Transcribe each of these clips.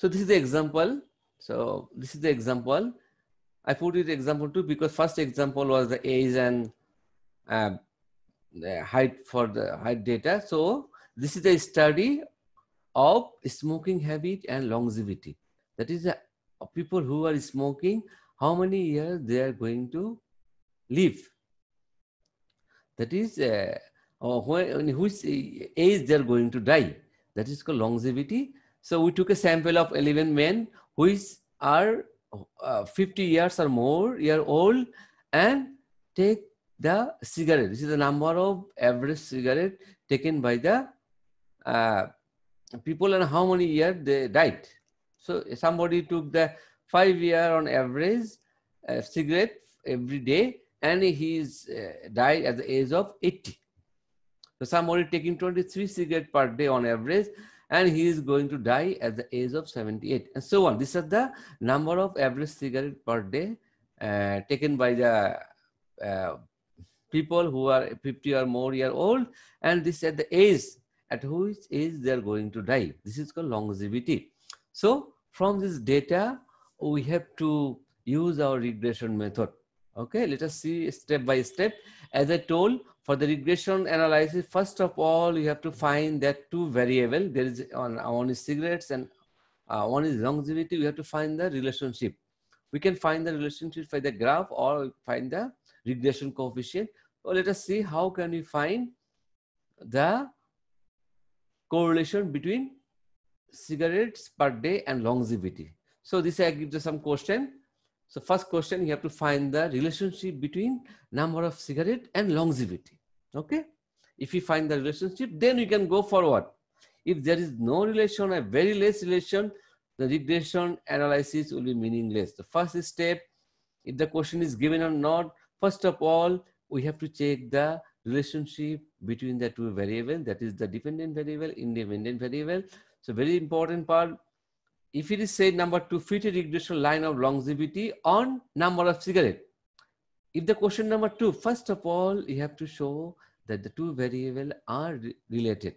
So this is the example. So this is the example. I put it example two because first example was the age and uh, the height for the height data. So this is the study of smoking habit and longevity. That is the uh, people who are smoking, how many years they are going to live. That is uh, uh when, which uh, age they are going to die. That is called longevity so we took a sample of 11 men who are uh, 50 years or more year old and take the cigarette. This is the number of average cigarette taken by the uh, people and how many years they died. So somebody took the five year on average uh, cigarette every day and he uh, died at the age of 80. So somebody taking 23 cigarette per day on average and he is going to die at the age of 78 and so on. These are the number of average cigarette per day uh, taken by the uh, people who are 50 or more year old and this at the age at which age they are going to die. This is called longevity. So from this data, we have to use our regression method. Okay, let us see step by step. As I told, for the regression analysis, first of all, you have to find that two variable. There is on one is cigarettes and uh, one is longevity. We have to find the relationship. We can find the relationship by the graph or find the regression coefficient. So let us see how can we find the correlation between cigarettes per day and longevity. So this I give you some question. So first question, you have to find the relationship between number of cigarette and longevity. Okay. If you find the relationship, then you can go forward. If there is no relation or very less relation, the regression analysis will be meaningless. The first step, if the question is given or not, first of all, we have to check the relationship between the two variables, that is the dependent variable, independent variable. So very important part, if it is say number two, fit a regression line of longevity on number of cigarette. If the question number two, first of all, you have to show that the two variables are re related.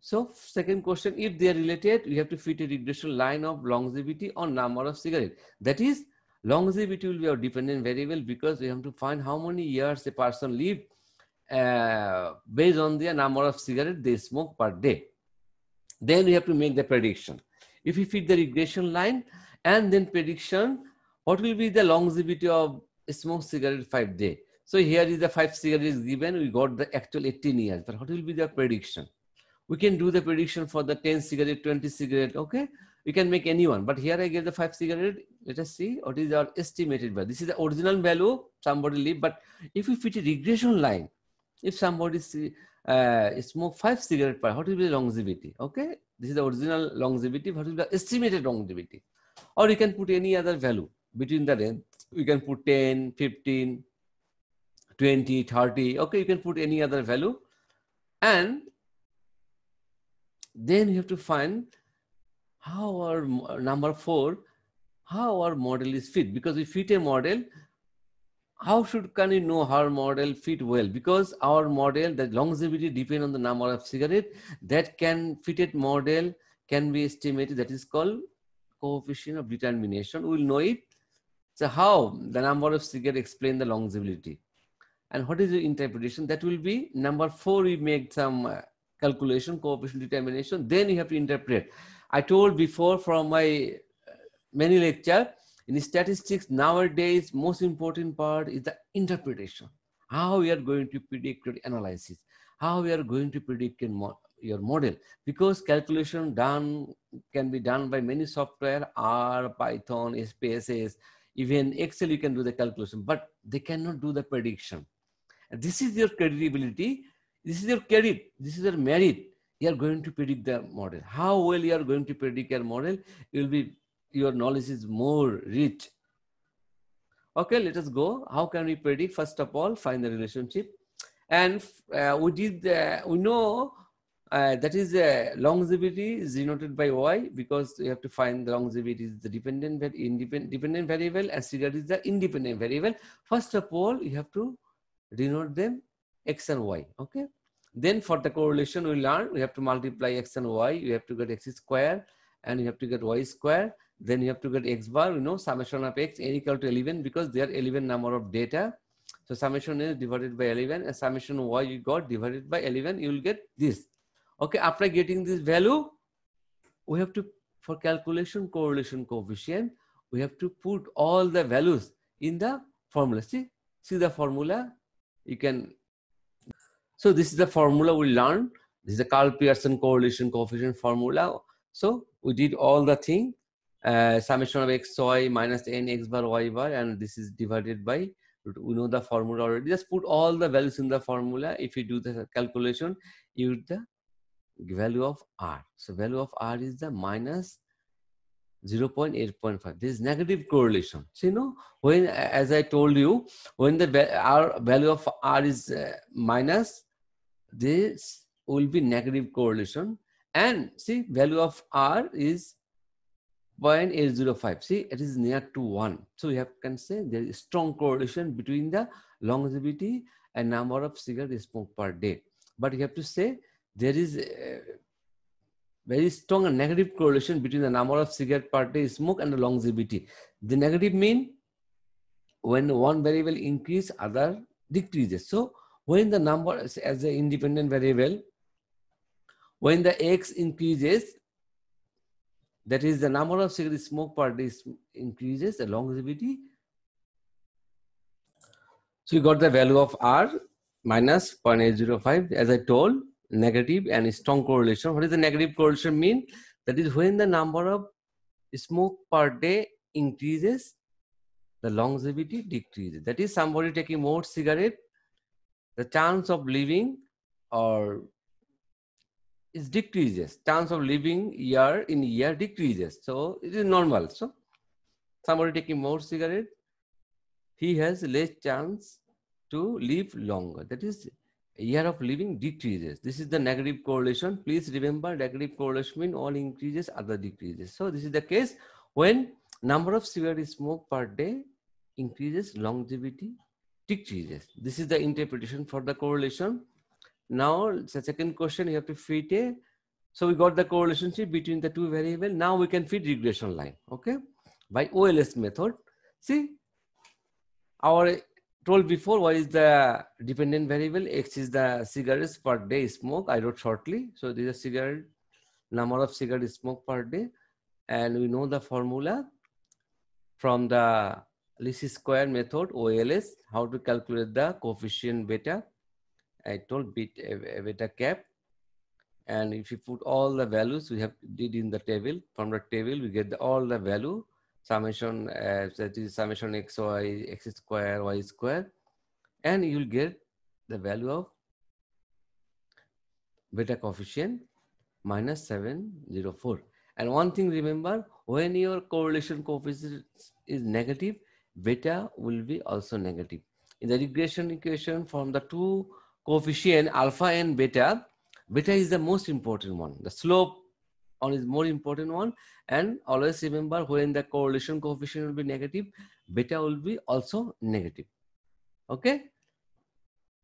So second question, if they are related, we have to fit a regression line of longevity or number of cigarette. That is, longevity will be our dependent variable because we have to find how many years a person lived uh, based on the number of cigarette they smoke per day. Then we have to make the prediction. If we fit the regression line and then prediction, what will be the longevity of smoke cigarette five day? So here is the five series given. We got the actual 18 years, but what will be the prediction? We can do the prediction for the 10 cigarette, 20 cigarette. Okay. We can make anyone, but here I get the five cigarette. Let us see what is our estimated value. This is the original value somebody leave, but if we fit a regression line, if somebody see, uh, smoke five cigarette per, what will be the longevity? Okay. This is the original longevity. What will be the estimated longevity? Or you can put any other value between the range. We can put 10, 15, 20, 30. Okay, you can put any other value. And then you have to find how our uh, number four, how our model is fit. Because if fit a model, how should can you know how model fit well? Because our model, the longevity depend on the number of cigarette. That can fitted model can be estimated. That is called coefficient of determination. We will know it. So how the number of cigarette explain the longevity. And what is the interpretation? That will be number four, we make some uh, calculation, coefficient determination, then you have to interpret. I told before from my uh, many lecture, in statistics nowadays, most important part is the interpretation. How we are going to predict your analysis, how we are going to predict your model. Because calculation done can be done by many software, R, Python, SPSS, even Excel you can do the calculation, but they cannot do the prediction. This is your credibility. This is your credit. This is your merit. You are going to predict the model. How well you are going to predict your model will be your knowledge is more rich. Okay, let us go. How can we predict? First of all, find the relationship, and uh, we did. Uh, we know uh, that is uh, longevity is denoted by y because you have to find the longevity is the dependent independent dependent variable and cigarette is the independent variable first of all you have to denote them x and y okay then for the correlation we learn we have to multiply x and y you have to get x square and you have to get y square then you have to get x bar you know summation of x n equal to 11 because there are 11 number of data so summation is divided by 11 and summation y you got divided by 11 you will get this okay after getting this value we have to for calculation correlation coefficient we have to put all the values in the formula see see the formula you can so this is the formula we learned this is the carl pearson correlation coefficient formula so we did all the thing uh, summation of x y minus n x bar y bar and this is divided by we know the formula already just put all the values in the formula if you do the calculation you the value of r so value of r is the minus 0.8.5 this is negative correlation so you know when as i told you when the r value of r is uh, minus this will be negative correlation and see value of r is 0.805 see it is near to 1 so you have can say there is strong correlation between the longevity and number of cigarette smoked per day but you have to say there is uh, very strong and negative correlation between the number of cigarette per day smoke and the longevity. The negative mean when one variable increase, other decreases. So when the number as an independent variable, when the x increases, that is the number of cigarette smoke per day increases, the longevity. So you got the value of r minus 0.805 as I told negative and strong correlation. What does the negative correlation mean? That is when the number of smoke per day increases, the longevity decreases. That is somebody taking more cigarette, the chance of living or is decreases. Chance of living year in year decreases. So it is normal. So somebody taking more cigarette, he has less chance to live longer. That is year of living decreases. This is the negative correlation. Please remember negative correlation means all increases, other decreases. So this is the case when number of cigarette smoke per day increases, longevity decreases. This is the interpretation for the correlation. Now, the second question, you have to fit a. So we got the correlation between the two variable. Now we can fit regression line, okay? By OLS method. See, our told before what is the dependent variable x is the cigarettes per day smoke i wrote shortly so this is a cigarette number of cigarette smoke per day and we know the formula from the least square method OLS how to calculate the coefficient beta I told beta, eh, beta cap and if you put all the values we have did in the table from the table we get the, all the value summation uh, that is summation x y x square y square and you will get the value of beta coefficient minus 704 and one thing remember when your correlation coefficient is negative beta will be also negative in the regression equation from the two coefficient alpha and beta beta is the most important one the slope on is more important one and always remember when the correlation coefficient will be negative beta will be also negative okay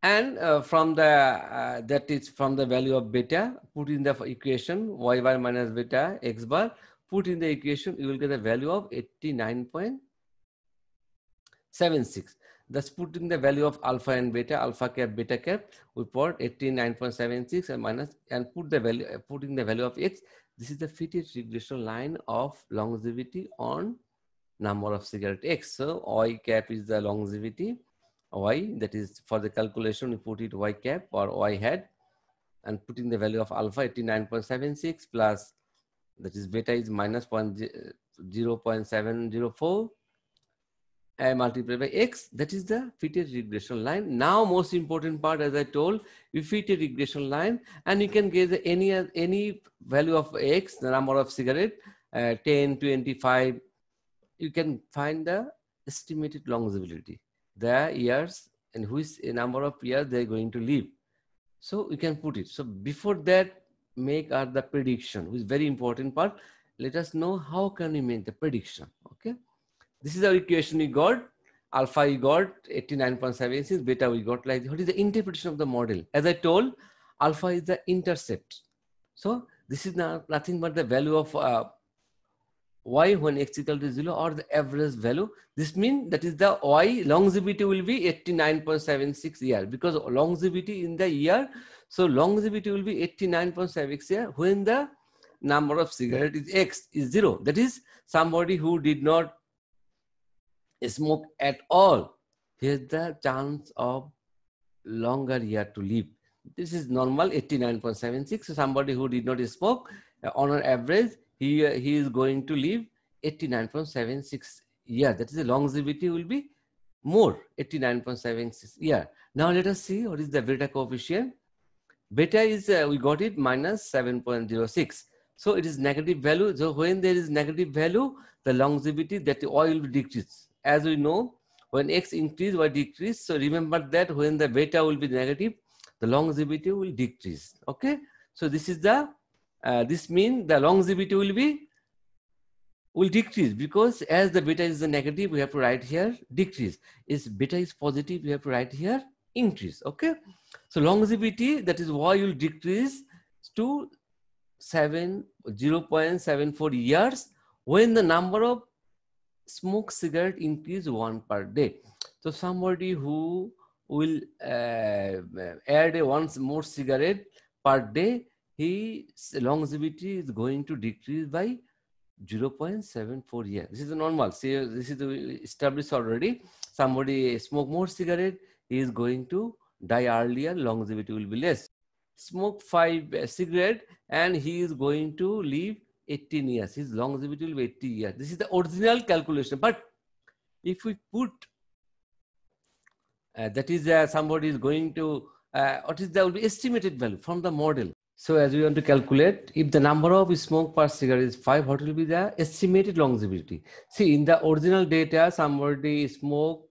and uh, from the uh, that is from the value of beta put in the equation y bar minus beta x bar put in the equation you will get the value of 89.76 thus putting the value of alpha and beta alpha cap beta cap we put 89.76 and minus and put the value putting the value of x This is the fitted regression line of longevity on number of cigarette X. So Y cap is the longevity. Y that is for the calculation, we put it Y cap or Y hat and putting the value of alpha 89.76 plus that is beta is minus 0 0.704 uh, multiplied by x. That is the fitted regression line. Now, most important part, as I told, you fit a regression line and you can get any, any value of x, the number of cigarette, uh, 10, 25. You can find the estimated longevity, the years and which number of years they're going to live. So you can put it. So before that, make are the prediction, which is very important part. Let us know how can we make the prediction, okay? This is our equation we got. Alpha we got 89.76, beta we got like what is the interpretation of the model? As I told, alpha is the intercept. So this is not, nothing but the value of uh, y when x equal to 0 or the average value. This means that is the y longevity will be 89.76 year because longevity in the year. So longevity will be 89.76 year when the number of cigarette is x is 0. That is somebody who did not smoke at all, here's the chance of longer year to live. This is normal 89.76. So somebody who did not smoke, uh, on an average, he, uh, he is going to live 89.76 year. That is the longevity will be more 89.76 year. Now let us see what is the beta coefficient. Beta is, uh, we got it, minus 7.06. So it is negative value. So when there is negative value, the longevity that oil decreases as we know, when x increase or decrease, so remember that when the beta will be negative, the longevity will decrease. Okay, so this is the uh, this means the longevity will be will decrease because as the beta is the negative, we have to write here decrease. Is beta is positive, we have to write here increase. Okay, so longevity that is why you'll decrease to 7 0.74 years when the number of smoke cigarette increase one per day. So somebody who will uh, add one once more cigarette per day, his longevity is going to decrease by 0.74 years. This is normal. See, this is established already. Somebody smoke more cigarette, he is going to die earlier, longevity will be less. Smoke five uh, cigarette and he is going to live 18 years. His longevity will be 80 years. This is the original calculation. But if we put uh, that is uh, somebody is going to uh, what is the estimated value from the model so as we want to calculate if the number of smoke per cigarette is 5 what will be the estimated longevity see in the original data somebody smoke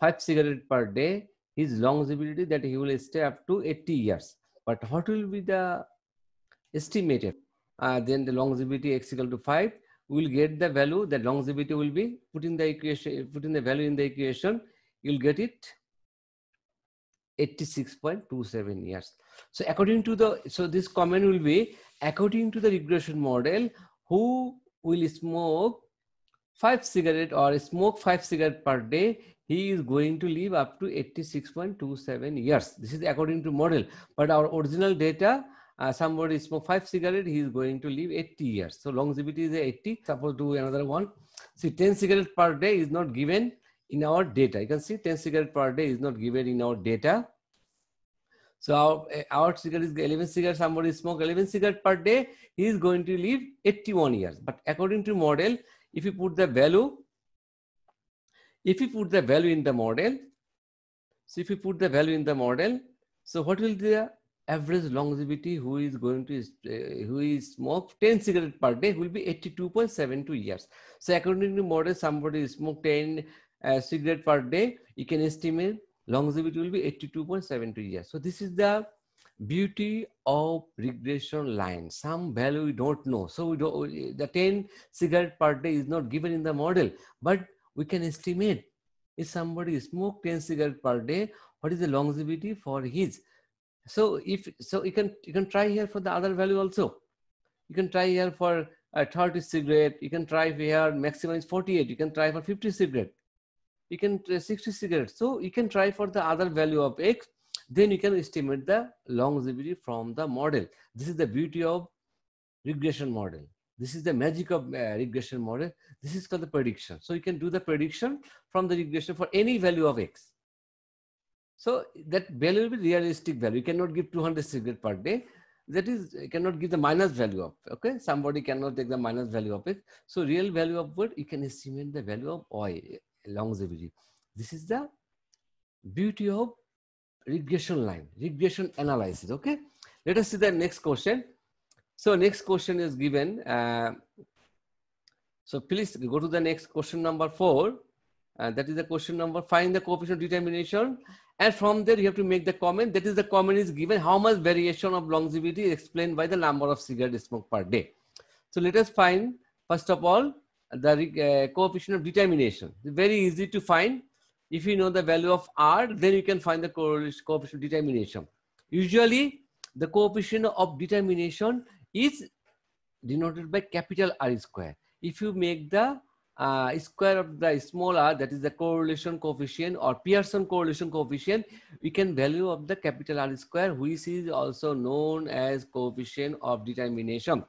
5 cigarette per day his longevity that he will stay up to 80 years but what will be the estimated uh, then the longevity x equal to 5 we will get the value that longevity will be put in the equation put in the value in the equation you'll get it 86.27 years so according to the so this comment will be according to the regression model who will smoke five cigarette or smoke five cigarette per day he is going to live up to 86.27 years this is according to model but our original data uh, somebody smoke five cigarette, he is going to live 80 years. So longevity is 80. Suppose do another one. See, 10 cigarette per day is not given in our data. You can see 10 cigarette per day is not given in our data. So our, eh, our cigarette is 11 cigarette, somebody smoke 11 cigarette per day, he is going to live 81 years. But according to model, if you put the value, if you put the value in the model, so if you put the value in the model, so what will the average longevity who is going to uh, who is smoke 10 cigarette per day will be 82.72 years so according to model somebody smoke 10 uh, cigarette per day you can estimate longevity will be 82.72 years so this is the beauty of regression line some value we don't know so we don't the 10 cigarette per day is not given in the model but we can estimate if somebody smoke 10 cigarette per day what is the longevity for his so if so, you can you can try here for the other value also. You can try here for a uh, 30 cigarette. You can try here maximum is 48. You can try for 50 cigarette. You can try 60 cigarette. So you can try for the other value of x. Then you can estimate the longevity from the model. This is the beauty of regression model. This is the magic of uh, regression model. This is called the prediction. So you can do the prediction from the regression for any value of x. So that value will be realistic value. You cannot give 200 cigarette per day. That is, cannot give the minus value of, okay? Somebody cannot take the minus value of it. So real value of what? You can estimate the value of oil, longevity. This is the beauty of regression line, regression analysis, okay? Let us see the next question. So next question is given. Uh, so please go to the next question number four. Uh, that is the question number find the coefficient determination and from there, you have to make the comment. That is the comment is given how much variation of longevity is explained by the number of cigarette smoke per day. So let us find, first of all, the uh, coefficient of determination. Very easy to find. If you know the value of R, then you can find the coefficient of determination. Usually, the coefficient of determination is denoted by capital R square. If you make the uh, square of the small r that is the correlation coefficient or Pearson correlation coefficient we can value of the capital R square which is also known as coefficient of determination.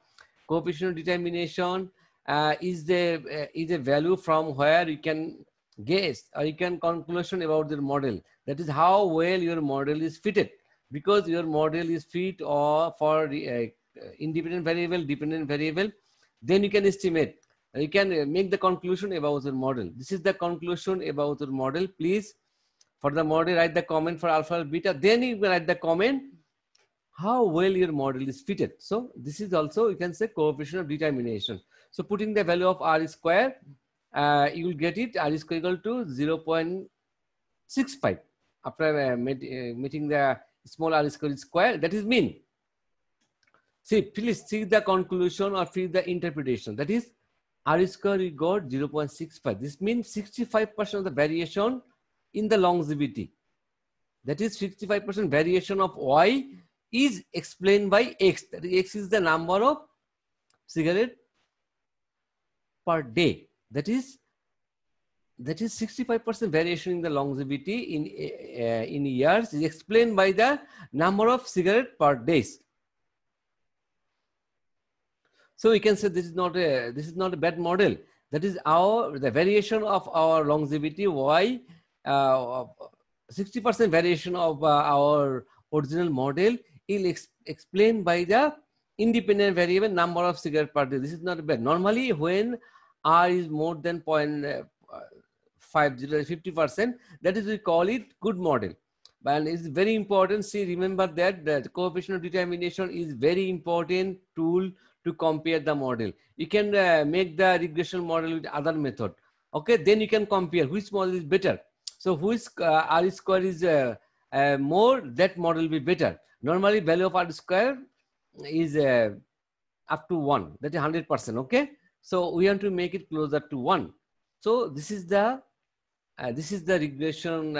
Coefficient of determination uh, is the uh, is a value from where you can guess or you can conclusion about the model that is how well your model is fitted because your model is fit or uh, for uh, independent variable dependent variable then you can estimate you can make the conclusion about your model. This is the conclusion about your model. Please, for the model, write the comment for alpha beta. Then you write the comment how well your model is fitted. So this is also, you can say coefficient of determination. So putting the value of R square, uh, you will get it R square equal to 0.65. After uh, met, uh, meeting the small r square square, that is mean. See, please see the conclusion or see the interpretation. That is R square we got 0.65. This means 65% of the variation in the longevity. That is 65% variation of Y is explained by X. That is, X is the number of cigarette per day. That is that is 65% variation in the longevity in, uh, in years is explained by the number of cigarette per days. So we can say this is not a this is not a bad model. That is our the variation of our longevity. Why uh, sixty percent variation of uh, our original model is ex explained by the independent variable number of cigarette per This is not bad. Normally, when R is more than 50%, uh, percent, that is we call it good model. And it's very important. See, remember that the coefficient of determination is very important tool to compare the model. You can uh, make the regression model with other method. Okay, then you can compare which model is better. So which uh, R square is uh, uh more, that model will be better. Normally value of R square is uh, up to one, that is 100%, okay? So we want to make it closer to one. So this is the uh, this is the regression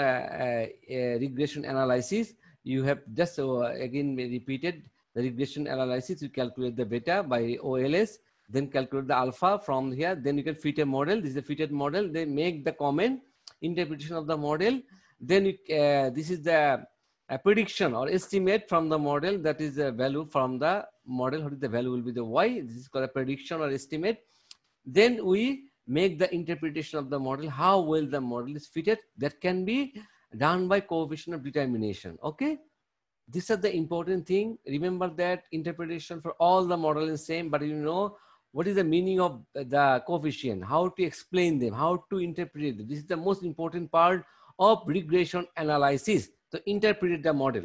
regression analysis. You have just again repeated the regression analysis, you calculate the beta by OLS, then calculate the alpha from here, then you can fit a model. This is a fitted model. They make the common interpretation of the model. Then you, uh, this is the a uh, prediction or estimate from the model that is the value from the model what is the value will be the y this is called a prediction or estimate then we make the interpretation of the model how well the model is fitted that can be done by coefficient of determination okay these are the important thing. Remember that interpretation for all the model is same, but you know what is the meaning of the coefficient, how to explain them, how to interpret them. This is the most important part of regression analysis to interpret the model.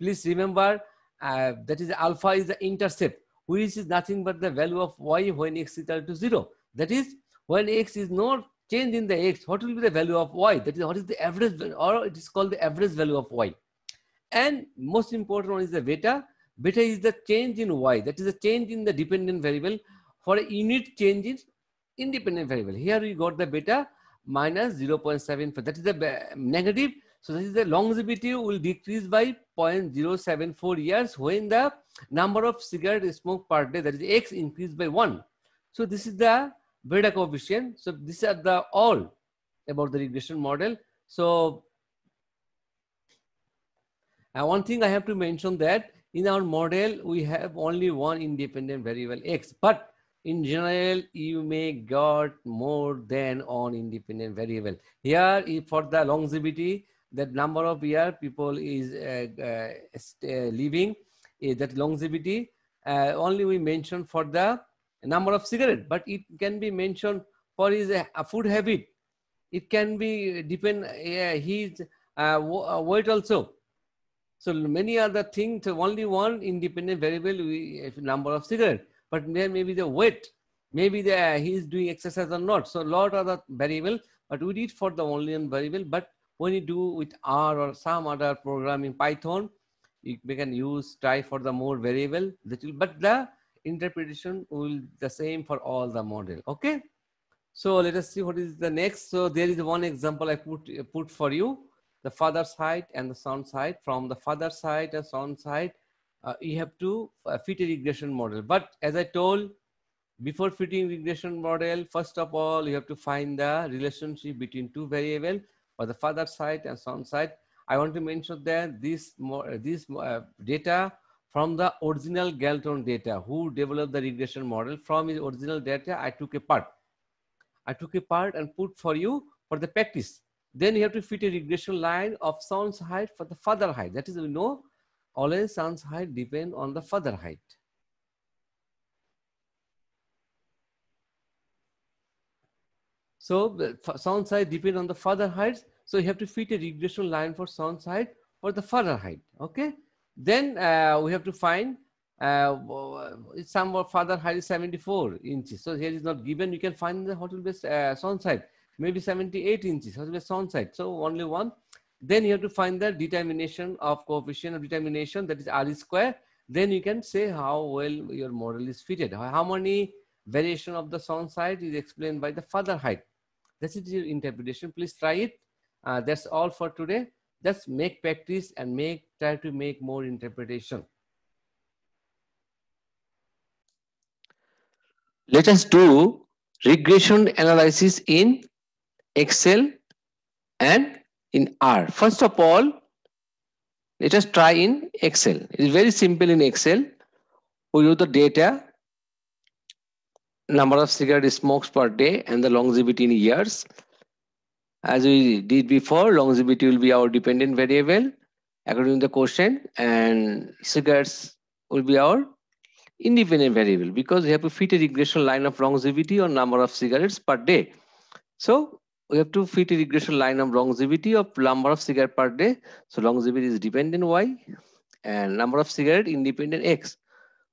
Please remember uh, that is alpha is the intercept, which is nothing but the value of y when x is equal to zero. That is when x is not changed in the x, what will be the value of y? That is what is the average, or it is called the average value of y. And most important one is the beta. Beta is the change in y, that is the change in the dependent variable for a unit change in independent variable. Here we got the beta minus 0.74. That is the negative. So this is the longevity will decrease by 0.074 years when the number of cigarette smoked per day, that is x, increased by 1. So this is the beta coefficient. So these are the all about the regression model. So and one thing I have to mention that in our model, we have only one independent variable x, but in general, you may got more than one independent variable. Here, for the longevity, that number of year people is uh, uh, uh living, uh, that longevity, uh, only we mentioned for the number of cigarette, but it can be mentioned for his uh, food habit. It can be uh, depend uh, his weight also so many other things, only one independent variable, we, number of cigarette, but there may be the weight, maybe the, he is doing exercise or not. So lot of other variable, but we did for the only one variable. But when you do with R or some other programming Python, you, we can use try for the more variable. but the interpretation will the same for all the model. Okay. So let us see what is the next. So there is one example I put put for you the father side and the son side. From the father side and son side, uh, you have to uh, fit a regression model. But as I told, before fitting regression model, first of all, you have to find the relationship between two variable for the father side and son side. I want to mention that this, uh, this uh, data from the original Galton data, who developed the regression model from his original data, I took a part. I took a part and put for you for the practice. Then you have to fit a regression line of sound height for the father height. That is, we know always sound height depend on the father height. So sound height depend on the father height. So you have to fit a regression line for sound height for the father height. Okay. Then uh, we have to find uh, some father height is 74 inches. So here is not given. You can find the hotel based uh, height maybe 78 inches, has a sound side. So only one. Then you have to find the determination of coefficient of determination that is R square. Then you can say how well your model is fitted. How many variation of the sound side is explained by the further height. That's it, your interpretation. Please try it. Uh, that's all for today. Just make practice and make try to make more interpretation. Let us do regression analysis in Excel and in R. First of all, let us try in Excel. It is very simple in Excel. We use the data, number of cigarette smokes per day and the longevity in years. As we did before, longevity will be our dependent variable according to the question, and cigarettes will be our independent variable because we have to fit a regression line of longevity or number of cigarettes per day. So we have to fit a regression line of longevity of number of cigarette per day. So longevity is dependent Y and number of cigarette independent X.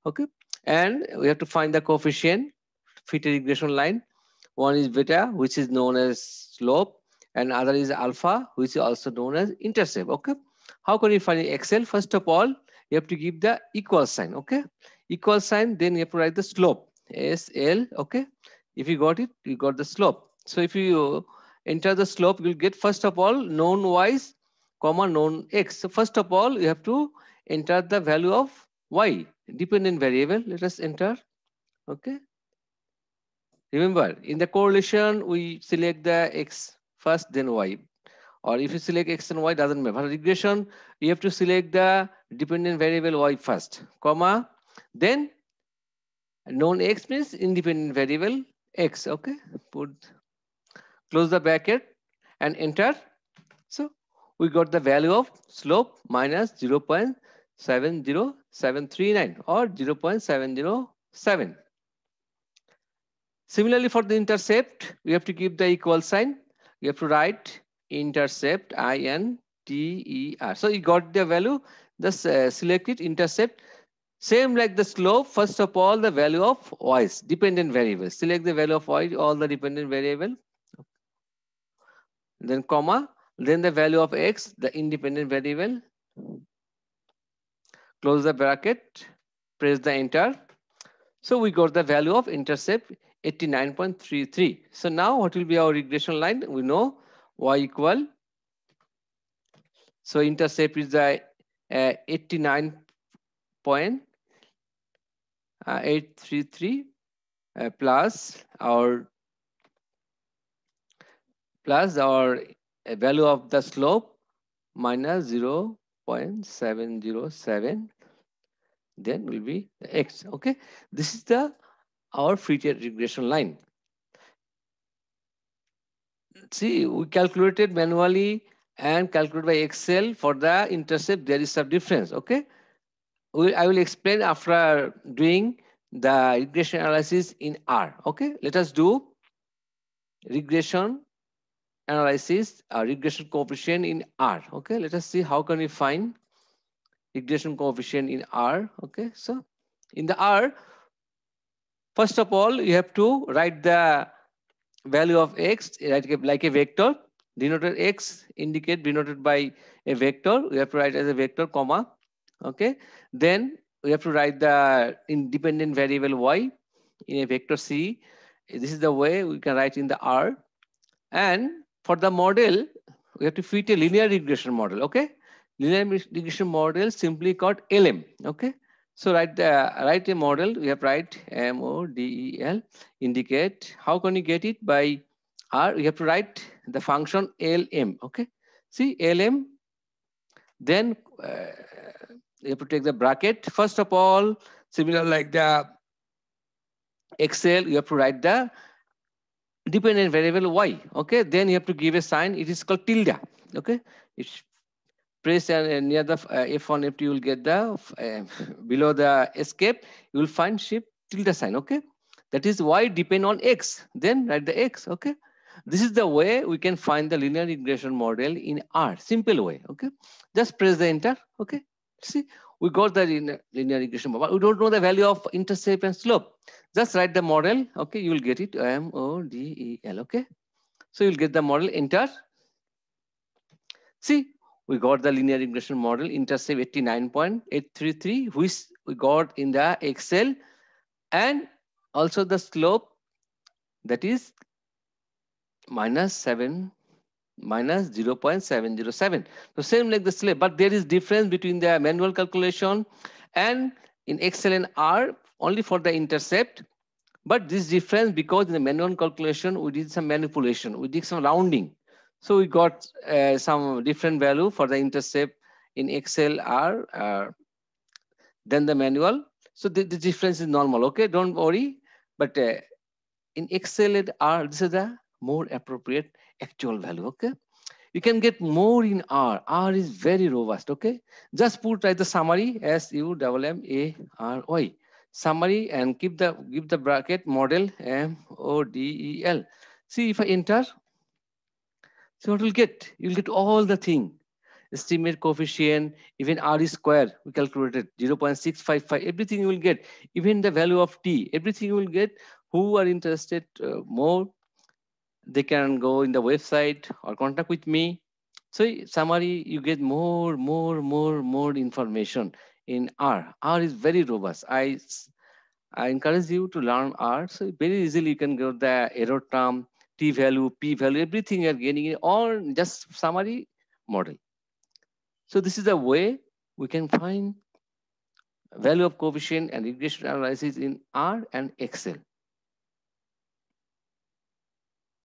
Okay. And we have to find the coefficient, fit a regression line. One is beta, which is known as slope, and other is alpha, which is also known as intercept. Okay. How can you find Excel? First of all, you have to give the equal sign. Okay. Equal sign, then you have to write the slope. S L. Okay. If you got it, you got the slope. So if you enter the slope, you'll get first of all known y's comma known x. So first of all, you have to enter the value of y, dependent variable. Let us enter, okay? Remember, in the correlation, we select the x first, then y. Or if you select x and y, doesn't matter. For regression, you have to select the dependent variable y first, comma. Then known x means independent variable x, okay? Put close the bracket and enter. So we got the value of slope minus 0 0.70739 or 0 0.707. Similarly, for the intercept, we have to give the equal sign. We have to write intercept I-N-T-E-R. So you got the value, the uh, select it, intercept. Same like the slope, first of all, the value of y's, dependent variable. Select the value of y, all the dependent variable then comma, then the value of x, the independent variable. Close the bracket, press the enter. So we got the value of intercept 89.33. So now what will be our regression line? We know y equal. So intercept is the uh, 89.833 uh, uh, plus our plus our value of the slope minus 0 0.707 then will be x okay this is the our feature regression line see we calculated manually and calculated by excel for the intercept there is some difference okay we, i will explain after doing the regression analysis in r okay let us do regression analysis a uh, regression coefficient in R. Okay, let us see how can we find regression coefficient in R. Okay, so in the R, first of all, you have to write the value of x like a vector. Denoted x indicate denoted by a vector. We have to write as a vector, comma. Okay, then we have to write the independent variable y in a vector c. This is the way we can write in the R. And for the model, we have to fit a linear regression model, okay? Linear regression model simply called LM, okay? So write, the, write a model, we have write M-O-D-E-L, indicate, how can you get it? By R, we have to write the function LM, okay? See, LM, then uh, you have to take the bracket. First of all, similar like the Excel, you have to write the dependent variable y. Okay, then you have to give a sign. It is called tilde. Okay, it's press and near the F1, F2, you will get the uh, below the escape. You will find shift tilde sign. Okay, that is y depend on x. Then write the x. Okay, this is the way we can find the linear regression model in R. Simple way. Okay, just press the enter. Okay, see we got the linear, regression model. but we don't know the value of intercept and slope. Just write the model. Okay, you will get it. M O D E L. Okay, so you'll get the model. Enter. See, we got the linear regression model intercept 89.833, which we got in the Excel, and also the slope that is minus seven minus 0.707. So same like the slab, but there is difference between the manual calculation and in Excel and R only for the intercept. But this difference because in the manual calculation, we did some manipulation, we did some rounding. So we got uh, some different value for the intercept in Excel R uh, than the manual. So the, the difference is normal, okay? Don't worry. But uh, in Excel and R, this is the more appropriate actual value, okay? You can get more in R. R is very robust, okay? Just put right the summary as U double M A R Y. Summary and keep the give the bracket model M O D E L. See if I enter, so what will get? You'll get all the thing. Estimate coefficient, even R square, we calculated 0.655, everything you will get. Even the value of T, everything you will get. Who are interested uh, more, they can go in the website or contact with me. So summary, you get more, more, more, more information in R. R is very robust. I, I encourage you to learn R. So very easily you can get the error term, T value, P value, everything you're getting or just summary model. So this is a way we can find value of coefficient and regression analysis in R and Excel.